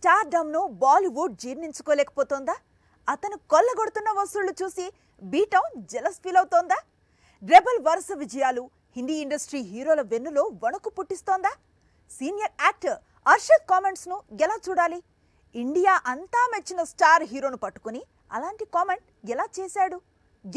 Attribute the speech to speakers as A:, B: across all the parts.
A: star ను బాలీవుడ్ జీర్ణించుకోలేకపోతోందా అతను కొల్లగొడుతున్న వసూళ్లు చూసి బీటౌన్ జలస్ ఫీల్ అవుతోందా రెబల్ వరుస విజయాలు హిందీ ఇండస్ట్రీ హీరోల వెన్నులో వణుకు పుట్టిస్తోందా సీనియర్ యాక్టర్ అర్షద్ కామెంట్స్ను ఎలా చూడాలి ఇండియా అంతా మెచ్చిన స్టార్ హీరోను పట్టుకుని అలాంటి కామెంట్ ఎలా చేశాడు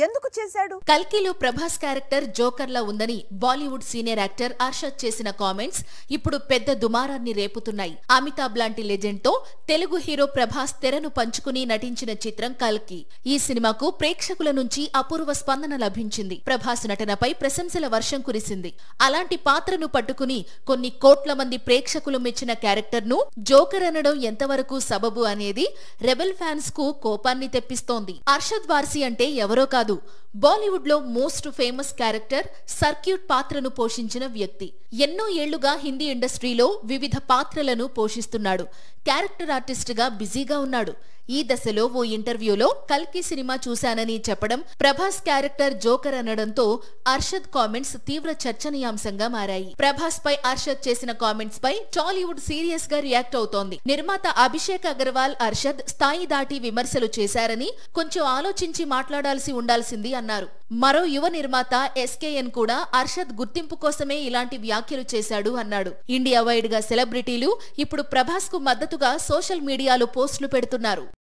A: ఎందుకు చేశాడు
B: కల్కిలో ప్రభాస్ క్యారెక్టర్ జోకర్ లా ఉందని బాలీవుడ్ సీనియర్ యాక్టర్ అర్షద్ చేసిన కామెంట్స్ ఇప్పుడు పెద్ద దుమారాన్ని రేపుతున్నాయి అమితాబ్ లాంటి లెజెండ్ తో తెలుగు హీరో ప్రభాస్ తెరను పంచుకుని నటించిన చిత్రం కల్కి ఈ సినిమాకు ప్రేక్షకుల నుంచి అపూర్వ స్పందన లభించింది ప్రభాస్ నటనపై ప్రశంసల వర్షం కురిసింది అలాంటి పాత్రను పట్టుకుని కొన్ని కోట్ల మంది ప్రేక్షకులు మెచ్చిన క్యారెక్టర్ ను జోకర్ అనడం ఎంతవరకు సబబు అనేది రెబెల్ ఫ్యాన్స్ కు కోపాన్ని తెప్పిస్తోంది అర్షద్ వార్సి అంటే ఎవరో కాదు బాలీవుడ్ లో మోస్ట్ ఫేమస్ క్యారెక్టర్ సర్క్యూట్ పాత్రను పోషించిన వ్యక్తి ఎన్నో ఏళ్లుగా హిందీ ఇండస్ట్రీలో వివిధ పాత్రలను పోషిస్తున్నాడు క్యారెక్టర్ ఆర్టిస్ట్ గా బిజీగా ఉన్నాడు ఈ దశలో ఓ ఇంటర్వ్యూలో కల్కి సినిమా చూశానని చెప్పడం ప్రభాస్ క్యారెక్టర్ జోకర్ అనడంతో అర్షద్ కామెంట్స్ తీవ్ర చర్చనీయాంశంగా మారాయి ప్రభాస్ పై అర్షద్ చేసిన కామెంట్స్ పై టాలీవుడ్ సీరియస్ గా రియాక్ట్ అవుతోంది నిర్మాత అభిషేక్ అగర్వాల్ అర్షద్ స్థాయి దాటి విమర్శలు చేశారని కొంచెం ఆలోచించి మాట్లాడాల్సి ఉండాల్సింది అన్నారు మరో యువ నిర్మాత ఎస్కేఎన్ కూడా అర్షద్ గుర్తింపు కోసమే ఇలాంటి వ్యాఖ్యలు చేశాడు అన్నాడు ఇండియా వైడ్ గా సెలబ్రిటీలు ఇప్పుడు ప్రభాస్ కు మద్దతుగా సోషల్ మీడియాలో పోస్టులు పెడుతున్నారు